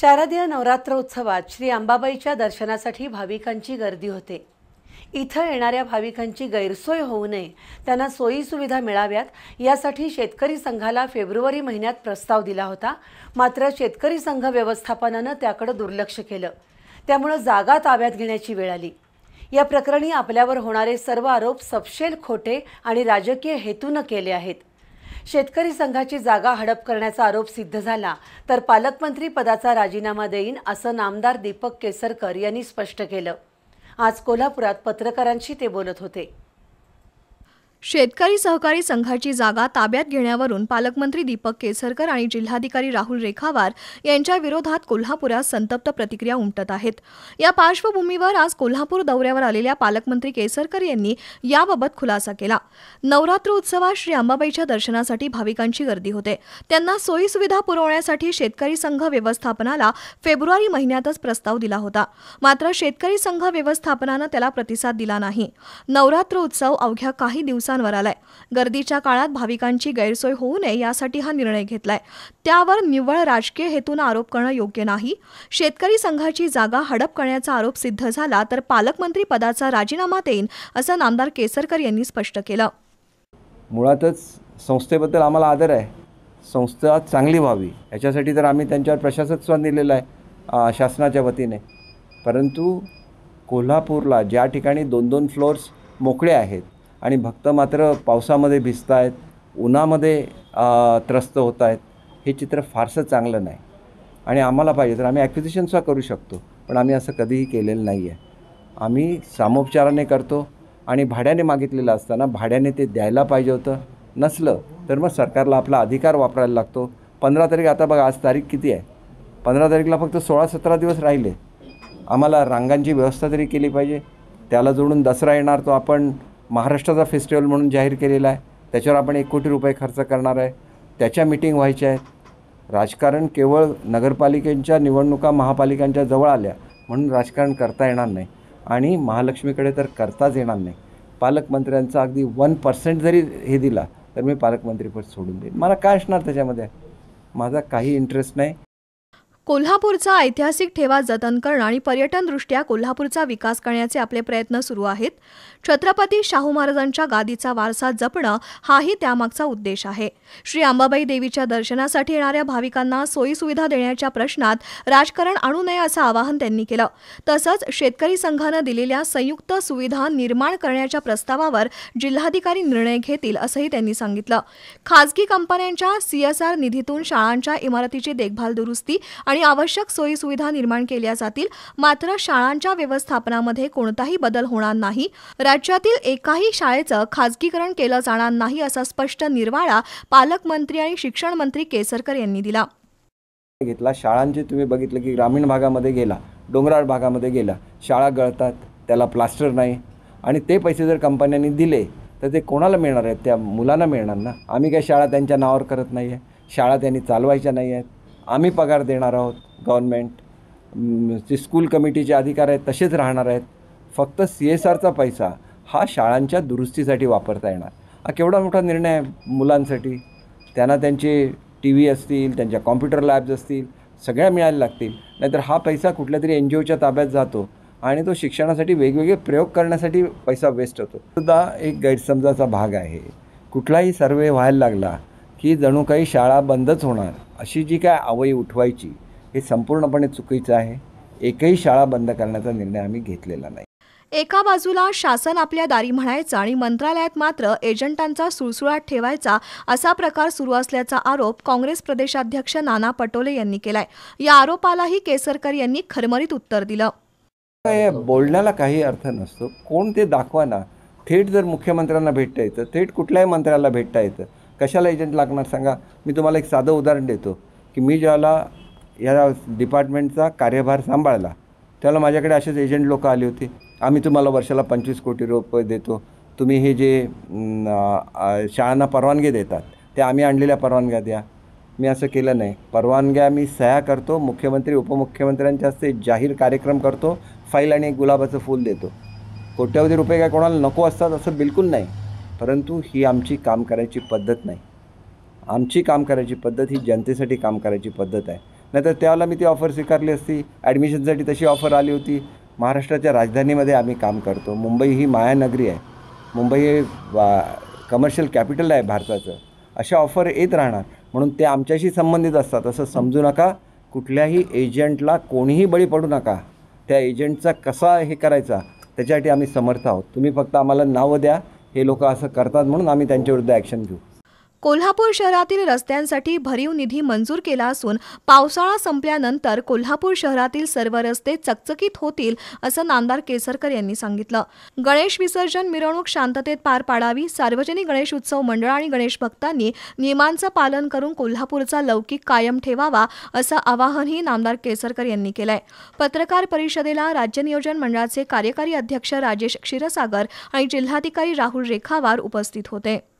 शारदीय नवरात्र उत्सवात श्री अंबाबाईच्या दर्शनासाठी भाविकांची गर्दी होते इथं येणाऱ्या भाविकांची गैरसोय होऊ नये त्यांना सोयीसुविधा मिळाव्यात यासाठी शेतकरी संघाला फेब्रुवारी महिन्यात प्रस्ताव दिला होता मात्र शेतकरी संघ व्यवस्थापनानं त्याकडं दुर्लक्ष केलं त्यामुळं जागा ताब्यात घेण्याची वेळ आली या प्रकरणी आपल्यावर होणारे सर्व आरोप सपशेल खोटे आणि राजकीय हेतूनं केले आहेत शेतकरी संघाची जागा हडप करण्याचा आरोप सिद्ध झाला तर पालकमंत्री पदाचा राजीनामा देईन असं नामदार दीपक केसरकर यांनी स्पष्ट केलं आज कोल्हापुरात पत्रकारांशी ते बोलत होते शेतकरी सहकारी संघाची जागा ताब्यात घेण्यावरून पालकमंत्री दीपक केसरकर आणि जिल्हाधिकारी राहुल रेखावार यांच्या विरोधात कोल्हापुरात संतप्त प्रतिक्रिया उमटत आहेत या पार्श्वभूमीवर आज कोल्हापूर दौऱ्यावर आलेल्या पालकमंत्री केसरकर यांनी याबाबत खुलासा केला नवरात्र उत्सवात श्री अंबाबाईच्या दर्शनासाठी भाविकांची गर्दी होते त्यांना सोयी सुविधा पुरवण्यासाठी शेतकरी संघ व्यवस्थापनाला फेब्रुवारी महिन्यातच प्रस्ताव दिला होता मात्र शेतकरी संघ व्यवस्थापनानं त्याला प्रतिसाद दिला नाही नवरात्र उत्सव अवघ्या काही दिवसात आलाय गर्दीच्या काळात भाविकांची गैरसोय होऊ नये यासाठी हा निर्णय घेतलाय त्यावर निव्वळ राजकीय हेतून आरोप करणं योग्य नाही शेतकरी संघाची जागा हडप करण्याचा आरोप सिद्ध झाला तर पालकमंत्री पदाचा राजीनामा देईन असं नामदार केसरकर यांनी स्पष्ट केलं मुळातच संस्थेबद्दल आम्हाला आदर आहे संस्था चांगली व्हावी याच्यासाठी तर आम्ही त्यांच्यावर प्रशासकत्व दिलेलं आहे शासनाच्या वतीने परंतु कोल्हापूरला ज्या ठिकाणी दोन दोन फ्लोअर्स मोकळे आहेत आणि भक्त मात्र पावसामध्ये भिजत आहेत उन्हामध्ये त्रस्त होत आहेत हे चित्र फारसं चांगलं नाही आणि आम्हाला पाहिजे तर आम्ही ॲक्विजिशनसुद्धा करू शकतो पण आम्ही असं कधीही केलेलं नाही आहे आम्ही सामोपचाराने करतो आणि भाड्याने मागितलेलं असताना भाड्याने ते द्यायला पाहिजे होतं नसलं तर मग सरकारला आपला अधिकार वापरायला लागतो पंधरा तारीख आता बघा आज तारीख किती आहे पंधरा तारीखला फक्त सोळा सतरा दिवस राहिले आम्हाला रांगांची व्यवस्था तरी केली पाहिजे त्याला जोडून दसरा येणार तो आपण महाराष्ट्राचा फेस्टिवल म्हणून जाहीर केलेला आहे त्याच्यावर आपण एक कोटी रुपये खर्च करणार आहे त्याच्या मिटिंग व्हायच्या आहेत राजकारण केवळ नगरपालिकेच्या निवडणुका महापालिकांच्या जवळ आल्या म्हणून राजकारण करता येणार नाही आणि महालक्ष्मीकडे तर करताच येणार नाही पालकमंत्र्यांचा अगदी वन पर्सेंट जरी हे दिला तर मी पालकमंत्रीपद सोडून देईन मला काय असणार त्याच्यामध्ये माझा काही इंटरेस्ट नाही कोल्हापूरचा ऐतिहासिक ठेवा जतन करणं आणि पर्यटनदृष्ट्या कोल्हापूरचा विकास करण्याचे आपले प्रयत्न सुरू आहेत छत्रपती शाहू महाराजांच्या गादीचा वारसा जपणं हाही त्यामागचा उद्देश आहे श्री अंबाबाई देवीच्या दर्शनासाठी येणाऱ्या भाविकांना सोयीसुविधा देण्याच्या प्रश्नात राजकारण आणू नये असं आवाहन त्यांनी केलं तसंच शेतकरी संघानं दिलेल्या संयुक्त सुविधा निर्माण करण्याच्या प्रस्तावावर जिल्हाधिकारी निर्णय घेतील असंही त्यांनी सांगितलं खाजगी कंपन्यांच्या सीएसआर निधीतून शाळांच्या इमारतीची देखभाल दुरुस्ती आणि आवश्यक सोयीसुविधा निर्माण केल्या जातील मात्र शाळांच्या व्यवस्थापनामध्ये कोणताही बदल होणार नाही राज्यातील एकाही शाळेचं खाजगीकरण केलं जाणार नाही असा स्पष्ट निर्वाळा पालकमंत्री आणि शिक्षण मंत्री केसरकर यांनी दिला घेतला शाळांचे तुम्ही बघितलं की ग्रामीण भागामध्ये गेला डोंगराळ भागामध्ये गेला शाळा गळतात त्याला प्लास्टर नाही आणि ते पैसे जर कंपन्यांनी दिले तर ते कोणाला मिळणार आहेत त्या मुलांना मिळणार ना आम्ही काही शाळा त्यांच्या नावावर करत नाही आहे शाळा त्यांनी चालवायच्या नाही आहेत आम्ही पगार देणार आहोत गव्हर्नमेंट जे स्कूल कमिटीचे अधिकार आहेत तसेच राहणार आहेत फक्त सी एस आरचा पैसा हा शाळांच्या दुरुस्तीसाठी वापरता येणार हा केवढा मोठा निर्णय आहे मुलांसाठी त्यांना त्यांचे टी व्ही असतील त्यांच्या कॉम्प्युटर लॅब्स असतील सगळ्या मिळायला लागतील नाहीतर हा पैसा कुठल्या तरी एन जी ओच्या ताब्यात जातो आणि तो शिक्षणासाठी वेगवेगळे प्रयोग करण्यासाठी पैसा वेस्ट होतो सुद्धा एक गैरसमजाचा भाग आहे कुठलाही सर्वे व्हायला लागला की जणू काही शाळा बंदच होणार अशी जी काय आवई उठवायची हे संपूर्णपणे चुकीचं आहे एकही शाळा बंद करण्याचा निर्णय आम्ही घेतलेला नाही एका बाजूला शासन आपल्या दारी म्हणायचा आणि मंत्रालयात मात्र एजंटांचा सुळसुळाट ठेवायचा असा प्रकार सुरू असल्याचा आरोप काँग्रेस प्रदेशाध्यक्ष नाना पटोले यांनी केलाय या आरोपालाही केसरकर यांनी खरमरीत उत्तर दिलं बोलण्याला काही अर्थ नसतो कोण ते दाखवा ना थेट जर मुख्यमंत्र्यांना भेटता येतं थेट कुठल्याही मंत्र्याला भेटता येतं कशाला एजंट लागणार सांगा मी तुम्हाला एक साधं उदाहरण देतो की मी ज्याला या डिपार्टमेंटचा कार्यभार सांभाळला त्याला माझ्याकडे असेच एजंट लोक आले होते आम्ही तुम्हाला वर्षाला पंचवीस कोटी रुपये देतो तुम्ही हे जे शाळांना परवानगी देतात त्या आम्ही आणलेल्या परवानग्या द्या मी असं केलं नाही परवानग्या मी सह्या करतो मुख्यमंत्री उपमुख्यमंत्र्यांच्या हस्ते जाहीर कार्यक्रम करतो फाईल आणि एक गुलाबाचं फूल देतो कोट्यावधी रुपये काय कोणाला नको असतात असं बिलकुल नाही परंतु ही आमची काम करायची पद्धत नाही आमची काम करायची पद्धत ही जनतेसाठी काम करायची पद्धत आहे नाहीतर त्यावेळेला मी ती ऑफर स्वीकारली असती ॲडमिशनसाठी तशी ऑफर आली होती महाराष्ट्राच्या राजधानीमध्ये आम्ही काम करतो मुंबई ही मायानगरी आहे मुंबई हे कमर्शियल कॅपिटल आहे भारताचं अशा ऑफर येत राहणार म्हणून ते आमच्याशी संबंधित असतात असं समजू नका कुठल्याही एजंटला कोणीही बळी पडू नका त्या एजंटचा कसा हे करायचा त्याच्यासाठी आम्ही समर्थ आहोत तुम्ही फक्त आम्हाला नावं द्या हे लोक असं करतात म्हणून आम्ही त्यांच्याविरुद्ध ॲक्शन घेऊ कोल्हापूर शहरातील रस्त्यांसाठी भरीव निधी मंजूर केला असून पावसाळा संपल्यानंतर कोल्हापूर शहरातील सर्व रस्ते चकचकीत होतील असं नामदार केसरकर यांनी सांगितलं गणेश विसर्जन मिरवणूक शांततेत पार पाडावी सार्वजनिक गणेश उत्सव मंडळ आणि गणेश भक्तांनी नियमांचं पालन करून कोल्हापूरचा लौकिक कायम ठेवावा असं आवाहनही नामदार केसरकर यांनी केलंय पत्रकार परिषदेला राज्य नियोजन मंडळाचे कार्यकारी अध्यक्ष राजेश क्षीरसागर आणि जिल्हाधिकारी राहुल रेखावार उपस्थित होते